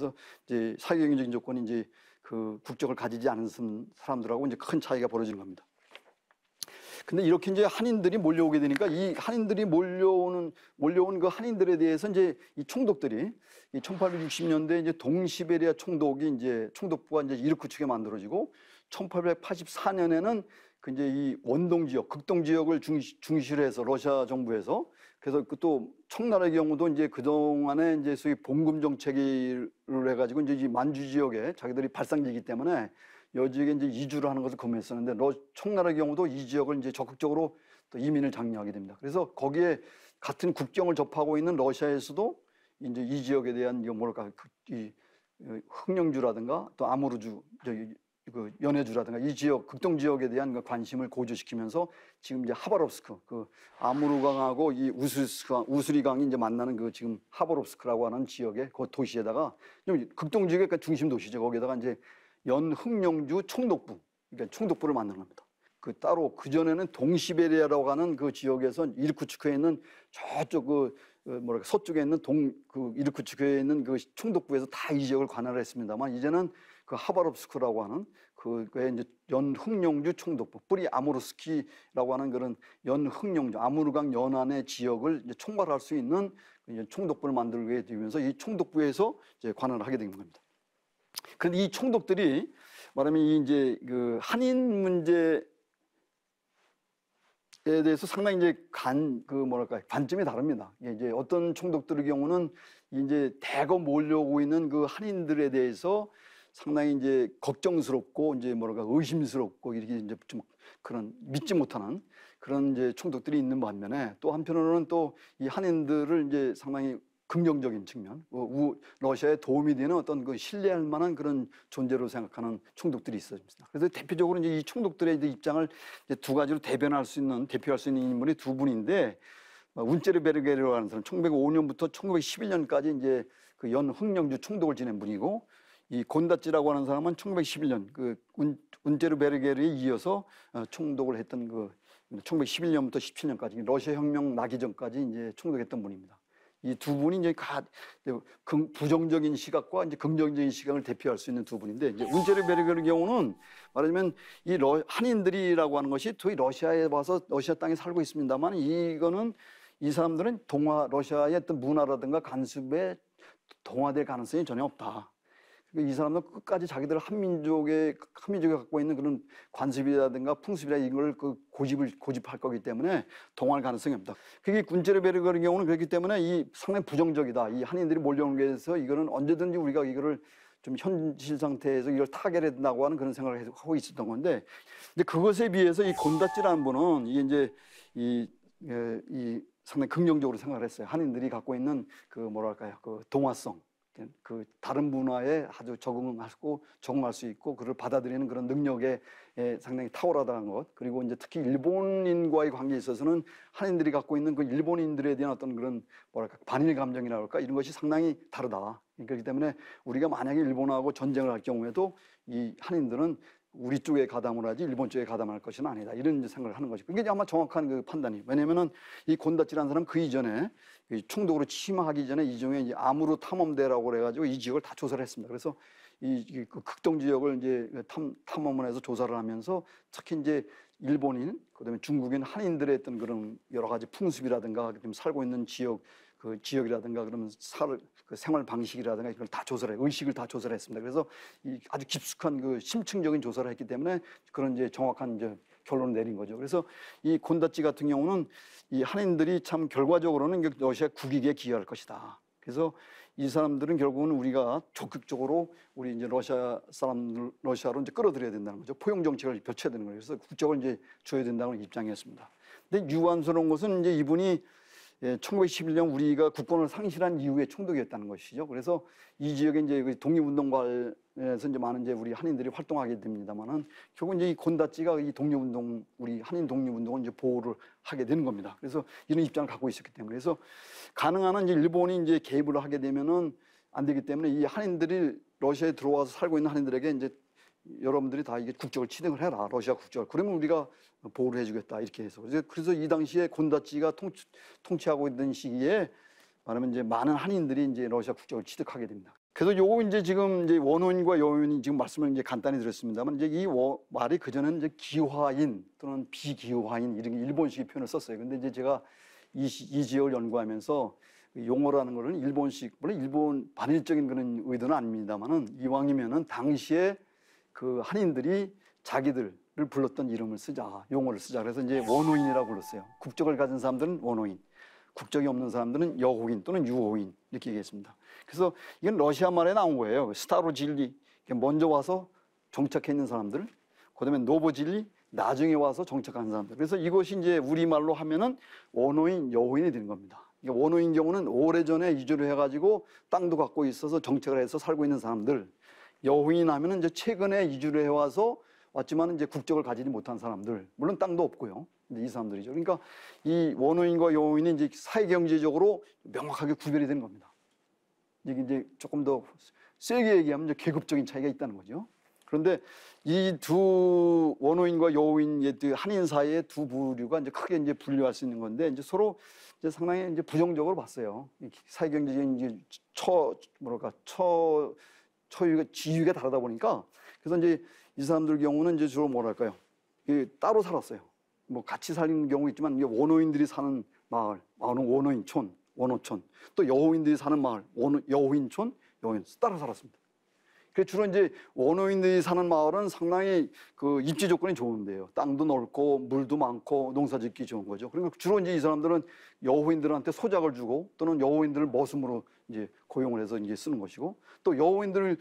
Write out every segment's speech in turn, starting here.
그래서 이제 사회경제적인 조건이 이제 그 국적을 가지지 않은 사람들하고 이제 큰 차이가 벌어지는 겁니다. 근데 이렇게 이제 한인들이 몰려오게 되니까 이 한인들이 몰려오는 몰려온 그 한인들에 대해서 이제 이 총독들이 이 1860년대 이제 동시베리아 총독이 이제 총독부가 이제 이르크측에 만들어지고 1884년에는 그 이제 이 원동 지역, 극동 지역을 중시, 중시를 해서 러시아 정부에서 그래서 그또 청나라의 경우도 이제 그동안에 이제 소위 봉금 정책을 해가지고 이제 이 만주 지역에 자기들이 발상지기 때문에 여지역에 이제 이주를 하는 것을 금했었는데 러, 청나라의 경우도 이 지역을 이제 적극적으로 또 이민을 장려하게 됩니다. 그래서 거기에 같은 국경을 접하고 있는 러시아에서도 이제 이 지역에 대한 이 뭐랄까 그, 이 흥령주라든가 어, 또 아무르주 저기 그 연해주라든가 이 지역 극동 지역에 대한 그 관심을 고조시키면서 지금 이제 하바롭스크 그 아무르강하고 이 우스스강 우스리강이 이제 만나는 그 지금 하바롭스크라고 하는 지역의 그 도시에다가 좀 극동 지역의 그 중심 도시죠 거기다가 이제 연흥령주 총독부 그러니까 총독부를 만드는 겁니다. 그 따로 그 전에는 동시베리아라고 하는 그 지역에서 이르쿠츠크에 있는 저쪽 그 어, 뭐랄까 서쪽에 있는 동 그 이르쿠츠크에 있는 그 총독부에서 다 이 지역을 관할했습니다만 이제는 그 하바롭스크라고 하는 그의 이제 연흑룡주 총독부 뿌리 아모르스키라고 하는 그런 연흑룡주 아무르강 연안의 지역을 총괄할 수 있는 그 총독부를 만들게 되면서 이 총독부에서 이제 관할을 하게 된 겁니다. 그런데 이 총독들이 말하면 이 이제 그 한인 문제에 대해서 상당히 이제 간그 뭐랄까 관점이 다릅니다. 이제 어떤 총독들의 경우는 이제 대거 몰려오고 있는 그 한인들에 대해서 상당히 이제 걱정스럽고 이제 뭐랄까 의심스럽고 이렇게 이제 좀 그런 믿지 못하는 그런 이제 총독들이 있는 반면에 또 한편으로는 또 이 한인들을 이제 상당히 긍정적인 측면, 뭐 우, 러시아에 도움이 되는 어떤 그 신뢰할 만한 그런 존재로 생각하는 총독들이 있었습니다. 그래서 대표적으로 이제 이 총독들의 이제 입장을 이제 두 가지로 대변할 수 있는, 대표할 수 있는 인물이 두 분인데, 뭐 운체르베르게르라는 사람, 1905년부터 1911년까지 이제 그 연흥령주 총독을 지낸 분이고, 이 곤다찌라고 하는 사람은 1911년 그 운, 제르 베르게르에 이어서 어, 총독을 했던 그 1911년부터 17년까지 러시아 혁명 나기 전까지 이제 총독했던 분입니다. 이 두 분이 이제 가 부정적인 시각과 이제 긍정적인 시각을 대표할 수 있는 두 분인데 이제 운제르 베르게르 경우는 말하자면 이 러, 한인들이라고 하는 것이 도의 러시아에 와서 러시아 땅에 살고 있습니다만 이거는 이 사람들은 동화 러시아의 어떤 문화라든가 간습에 동화될 가능성이 전혀 없다. 그러니까 이사람도 끝까지 자기들 한민족의 한민족이 갖고 있는 그런 관습이라든가 풍습이라 이걸 그 고집을 고집할 거기 때문에 동할 가능성이 없다. 그게 군체르베르 그런 경우는 그렇기 때문에 이 상당히 부정적이다. 이 한인들이 몰려오는 게 있어서 이거는 언제든지 우리가 이거를 좀 현실 상태에서 이걸 타결해야 된다고 하는 그런 생각을 하고 있었던 건데 근데 그것에 비해서 이 곤다찌라는 분은 이게 이제 이, 예, 이 상당히 긍정적으로 생각을 했어요. 한인들이 갖고 있는 그 뭐랄까요 그 동화성 그 다른 문화에 아주 적응하고 적응할 수 있고 그를 받아들이는 그런 능력에 상당히 탁월하다는 것 그리고 이제 특히 일본인과의 관계에 있어서는 한인들이 갖고 있는 그 일본인들에 대한 어떤 그런 뭐랄까 반일 감정이라 할까 이런 것이 상당히 다르다 그러니까 그렇기 때문에 우리가 만약에 일본하고 전쟁을 할 경우에도 이 한인들은 우리 쪽에 가담을 하지 일본 쪽에 가담할 것은 아니다. 이런 생각을 하는 것이. 고이게 아마 정확한 그 판단이. 에요왜냐하면이 곤다치라는 사람 그 이전에 충독으로 침하하기 전에 이종에 이제 암으로 탐험대라고 그래가지고 이 지역을 다 조사를 했습니다. 그래서 이, 이그 극동 지역을 이제 탐, 탐험을 해서 조사를 하면서 특히 이제 일본인, 그다음에 중국인, 한인들의 어떤 그런 여러 가지 풍습이라든가 좀 살고 있는 지역 그 지역이라든가 그러면 살, 그 생활 방식이라든가 이걸 다 조사를 의식을 다 조사를 했습니다. 그래서 이 아주 깊숙한 그 심층적인 조사를 했기 때문에 그런 이제 정확한 이제 결론을 내린 거죠. 그래서 이 곤다찌 같은 경우는 이 한인들이 참 결과적으로는 그 러시아 국익에 기여할 것이다. 그래서 이 사람들은 결국은 우리가 적극적으로 우리 이제 러시아 사람들 러시아로 이제 끌어들여야 된다는 거죠. 포용 정책을 펼쳐야 되는 거예요. 그래서 국적을 이제 줘야 된다는 입장이었습니다. 근데 유한스러운 것은 이제 이분이 예, 1911년 우리가 국권을 상실한 이후에 총독이었다는 것이죠. 그래서 이 지역에 이제 그 독립운동가에서 이제 많은 이제 우리 한인들이 활동하게 됩니다만은 결국 이제 이 곤다찌가 이 독립운동 우리 한인 독립운동을 이제 보호를 하게 되는 겁니다. 그래서 이런 입장을 갖고 있었기 때문에 그래서 가능한 이제 일본이 이제 개입을 하게 되면은 안 되기 때문에 이 한인들이 러시아에 들어와서 살고 있는 한인들에게 이제 여러분들이 다 이게 국적을 취득을 해라 러시아 국적을 그러면 우리가 보호를 해주겠다 이렇게 해서 그래서 이 당시에 곤다치가 통, 통치하고 있는 시기에 말하면 이제 많은 한인들이 이제 러시아 국적을 취득하게 됩니다. 그래서 요거 이제 지금 이제 원혼과 여운이 지금 말씀을 이제 간단히 드렸습니다만 이제 이 워, 말이 그전에는 이제 기화인 또는 비기화인 이런 일본식 표현을 썼어요. 근데 이제 제가 이, 이 지역을 연구하면서 용어라는 거는 일본식 물론 일본 반일적인 그런 의도는 아닙니다만은 이왕이면은 당시에 그 한인들이 자기들을 불렀던 이름을 쓰자, 용어를 쓰자. 그래서 이제 원호인이라고 불렀어요. 국적을 가진 사람들은 원호인, 국적이 없는 사람들은 여호인 또는 유호인 이렇게 얘기했습니다. 그래서 이건 러시아 말에 나온 거예요. 그 스타로질리 먼저 와서 정착해 있는 사람들, 그다음에 노보질리 나중에 와서 정착한 사람들. 그래서 이것이 이제 우리 말로 하면은 원호인, 여호인이 되는 겁니다. 그러니까 원호인 경우는 오래전에 이주를 해가지고 땅도 갖고 있어서 정착을 해서 살고 있는 사람들 여호인하면 이제 최근에 이주를 해와서 왔지만 이제 국적을 가지지 못한 사람들, 물론 땅도 없고요. 이 사람들이죠. 그러니까 이 원어인과 여호인은 이제 사회경제적으로 명확하게 구별이 되는 겁니다. 이게 이제 조금 더 세게 얘기하면 이제 계급적인 차이가 있다는 거죠. 그런데 이 두 원어인과 여호인, 그 한인 사이의 두 부류가 이제 크게 이제 분류할 수 있는 건데 이제 서로 이제 상당히 이제 부정적으로 봤어요. 사회경제적인 이제 처, 뭐랄까, 처, 처유가 지위가 다르다 보니까 그래서 이제 이 사람들 경우는 이제 주로 뭐랄까요? 따로 살았어요. 뭐 같이 살는 경우 있지만 이게 원어인들이 사는 마을, 마을은 원어인촌, 원어촌. 또 여호인들이 사는 마을, 원, 여호인촌, 여호인. 따로 살았습니다. 그 주로 이제 원어인들이 사는 마을은 상당히 그 입지 조건이 좋은데요. 땅도 넓고 물도 많고 농사짓기 좋은 거죠. 그러니까 주로 이제 이 사람들은 여호인들한테 소작을 주고 또는 여호인들을 머슴으로 이제 고용을 해서 이제 쓰는 것이고 또 여호인들은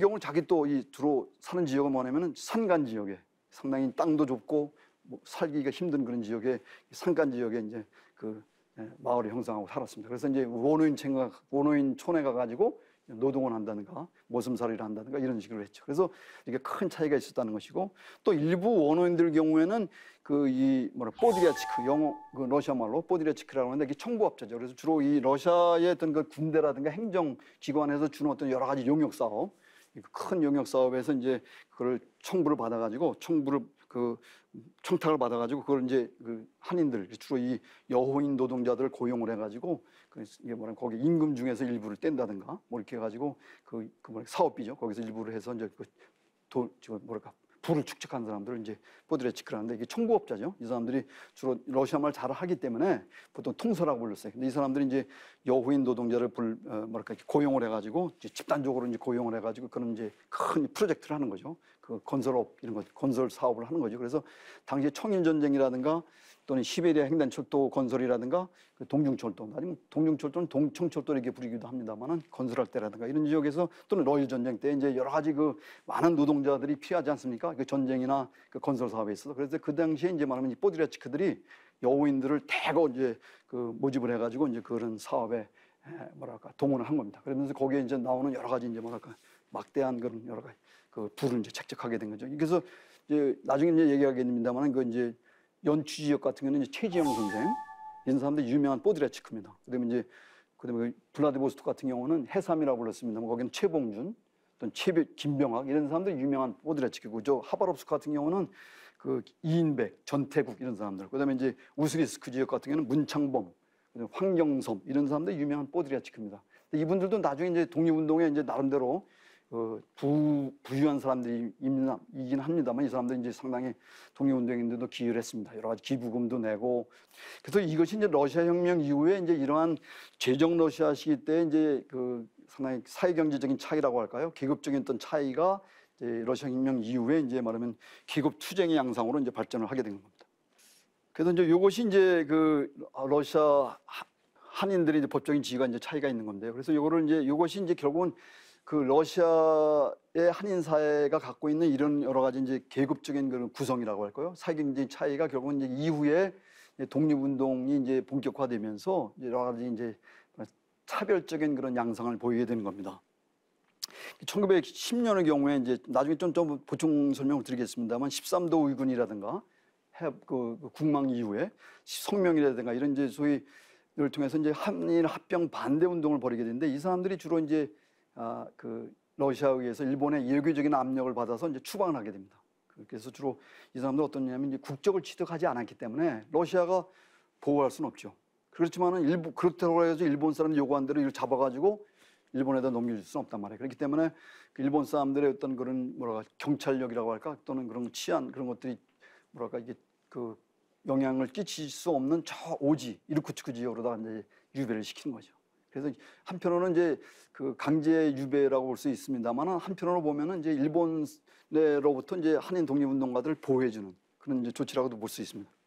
경우 자기 또 이 주로 사는 지역은 뭐냐면은 산간 지역에 상당히 땅도 좁고 뭐 살기가 힘든 그런 지역에 산간 지역에 이제 그 예, 마을을 형성하고 살았습니다. 그래서 이제 원어인 층가 원어인 촌에 가가지고 노동을 한다든가 모슴살이를 한다든가 이런 식으로 했죠. 그래서 이게 큰 차이가 있었다는 것이고 또 일부 원어인들 경우에는 그이 뭐라 뽀드리아치크 영어 그 러시아 말로 뽀드리아치크라고 하는데 이게 청부업체죠. 그래서 주로 이 러시아의 어떤 그 군대라든가 행정기관에서 주는 어떤 여러 가지 용역 사업, 큰 용역 사업에서 이제 그걸 청부를 받아가지고 청부를 그 청탁을 받아가지고 그걸 이제 그 한인들 주로 이 여호인 노동자들을 고용을 해가지고 그 이게 뭐냐 거기 임금 중에서 일부를 뗀다든가 뭐 이렇게 해가지고 그 그 뭐라 사업비죠 거기서 일부를 해서 이제 그 돈 지금 뭐랄까 부를 축적한 사람들을 이제 뽀드레치크를 하는데 이게 청구업자죠이 사람들이 주로 러시아 말잘 하기 때문에 보통 통서라고 불렀어요. 근데 이 사람들이 이제 여호인 노동자를 불, 어, 뭐랄까, 고용을 해가지고 집단적으로 이제 고용을 해가지고 그런 이제 큰 프로젝트를 하는 거죠. 그 건설업 이런 거, 건설 사업을 하는 거죠. 그래서 당시 에 청일전쟁이라든가 또는 시베리아 횡단철도 건설이라든가 그 동중철도 아니면 동중철도는 동청철도 이렇게 부르기도 합니다만은 건설할 때라든가 이런 지역에서 또는 러일 전쟁 때 이제 여러 가지 그 많은 노동자들이 피하지 않습니까? 그 전쟁이나 그 건설 사업에 있어서 그래서 그 당시에 이제 말하면 이뽀드레츠치크들이 여우인들을 대거 이제 그 모집을 해가지고 이제 그런 사업에 뭐랄까 동원을 한 겁니다. 그러면서 거기에 이제 나오는 여러 가지 이제 뭐랄까 막대한 그런 여러 가지 그 불을 이제 책책하게 된 거죠. 그래서 이제 나중에 이제 얘기하겠습니다만은 그 이제 연취 지역 같은 경우는 최지영 선생 이런 사람들 유명한 보드레치크입니다 그다음에 이제 그다음에 그 블라디보스토크 같은 경우는 해삼이라고 불렀습니다. 거기는 최봉준 또는 최 김병학 이런 사람들 유명한 보드레치크고저 하바롭스 같은 경우는 그 이인백, 전태국 이런 사람들. 그다음에 이제 우스리스크 지역 같은 경우는 문창범, 황경섬 이런 사람들 유명한 보드레치크입니다 이분들도 나중에 이제 독립운동에 이제 나름대로 부, 어, 부유한 사람들이 이긴 합니다만 이 사람들은 이제 상당히 독립운동인들도 기여를 했습니다. 여러 가지 기부금도 내고. 그래서 이것이 이제 러시아 혁명 이후에 이제 이러한 제정 러시아 시기 때 이제 그 상당히 사회경제적인 차이라고 할까요? 계급적인 어떤 차이가 이제 러시아 혁명 이후에 이제 말하면 계급 투쟁의 양상으로 이제 발전을 하게 된 겁니다. 그래서 이제 이것이 이제 그 러시아 한인들의 이제 법적인 지위가 이제 차이가 있는 건데요. 그래서 이거를 이제 이것이 이제 결국은 그 러시아의 한인 사회가 갖고 있는 이런 여러 가지 이제 계급적인 그런 구성이라고 할까요? 사회경제 차이가 결국은 이제 이후에 독립운동이 이제 본격화되면서 여러 가지 이제 차별적인 그런 양상을 보이게 되는 겁니다. 1910년의 경우에 이제 나중에 좀, 좀 보충 설명을 드리겠습니다만 13도 의군이라든가 그, 그 국망 이후에 성명이라든가 이런 이제 소위 를 통해서 이제 한일 합병 반대 운동을 벌이게 되는데 이 사람들이 주로 이제 아, 그 러시아에 의해서 일본의 일교적인 압력을 받아서 이제 추방을 하게 됩니다. 그래서 주로 이 사람들 어떠냐면 국적을 취득하지 않았기 때문에 러시아가 보호할 수는 없죠. 그렇지만은 일부 그렇다고 해서 일본 사람 요구한 대로 이걸 잡아가지고 일본에다 넘겨줄 수는 없단 말이에요. 그렇기 때문에 그 일본 사람들의 어떤 그런 뭐랄까 경찰력이라고 할까 또는 그런 치안 그런 것들이 뭐랄까 이게 그 영향을 끼칠 수 없는 저 오지 이르쿠츠크 지역으로다 이제 유배를 시키는 거죠. 그래서 한편으로는 이제 그 강제 유배라고 볼 수 있습니다만 한편으로 보면은 이제 일본 내로부터 이제 한인 독립운동가들을 보호해주는 그런 이제 조치라고도 볼 수 있습니다.